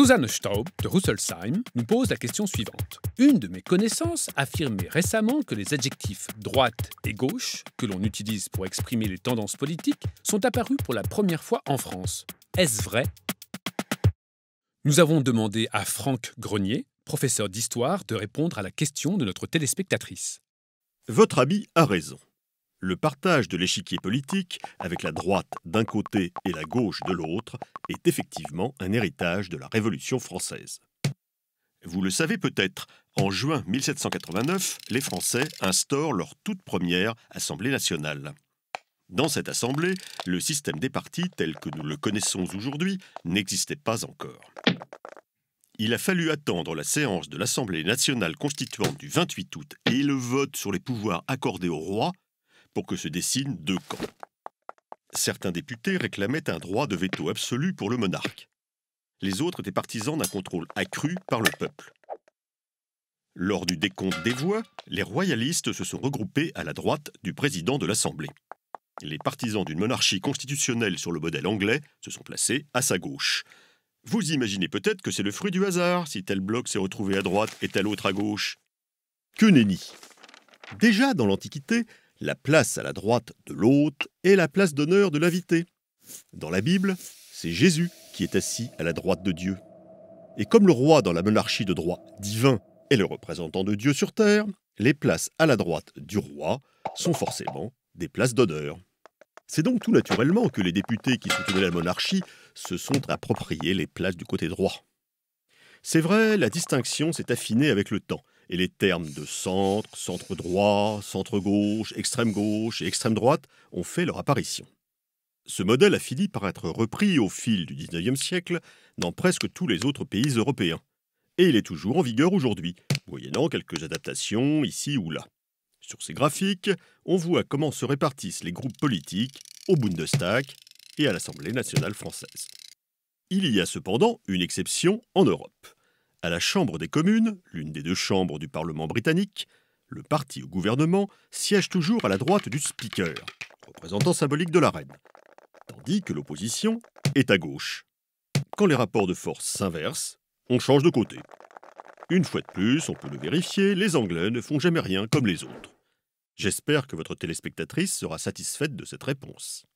Susanne Staub de Rüsselsheim nous pose la question suivante. Une de mes connaissances affirmait récemment que les adjectifs droite et gauche, que l'on utilise pour exprimer les tendances politiques, sont apparus pour la première fois en France. Est-ce vrai Nous avons demandé à Franck Grenier, professeur d'histoire, de répondre à la question de notre téléspectatrice. Votre ami a raison. Le partage de l'échiquier politique, avec la droite d'un côté et la gauche de l'autre, est effectivement un héritage de la Révolution française. Vous le savez peut-être, en juin 1789, les Français instaurent leur toute première Assemblée nationale. Dans cette assemblée, le système des partis tel que nous le connaissons aujourd'hui n'existait pas encore. Il a fallu attendre la séance de l'Assemblée nationale constituante du 28 août et le vote sur les pouvoirs accordés au roi pour que se dessinent deux camps. Certains députés réclamaient un droit de veto absolu pour le monarque. Les autres étaient partisans d'un contrôle accru par le peuple. Lors du décompte des voix, les royalistes se sont regroupés à la droite du président de l'Assemblée. Les partisans d'une monarchie constitutionnelle sur le modèle anglais se sont placés à sa gauche. Vous imaginez peut-être que c'est le fruit du hasard si tel bloc s'est retrouvé à droite et tel autre à gauche. Que nenni Déjà dans l'Antiquité, la place à la droite de l'hôte est la place d'honneur de l'invité. Dans la Bible, c'est Jésus qui est assis à la droite de Dieu. Et comme le roi dans la monarchie de droit divin est le représentant de Dieu sur terre, les places à la droite du roi sont forcément des places d'honneur. C'est donc tout naturellement que les députés qui soutenaient la monarchie se sont appropriés les places du côté droit. C'est vrai, la distinction s'est affinée avec le temps. Et les termes de centre, centre droit, centre gauche, extrême gauche et extrême droite ont fait leur apparition. Ce modèle a fini par être repris au fil du XIXe siècle dans presque tous les autres pays européens. Et il est toujours en vigueur aujourd'hui, moyennant quelques adaptations ici ou là. Sur ces graphiques, on voit comment se répartissent les groupes politiques au Bundestag et à l'Assemblée nationale française. Il y a cependant une exception en Europe. À la Chambre des communes, l'une des deux chambres du Parlement britannique, le parti au gouvernement siège toujours à la droite du Speaker, représentant symbolique de la reine, tandis que l'opposition est à gauche. Quand les rapports de force s'inversent, on change de côté. Une fois de plus, on peut le vérifier, les Anglais ne font jamais rien comme les autres. J'espère que votre téléspectatrice sera satisfaite de cette réponse.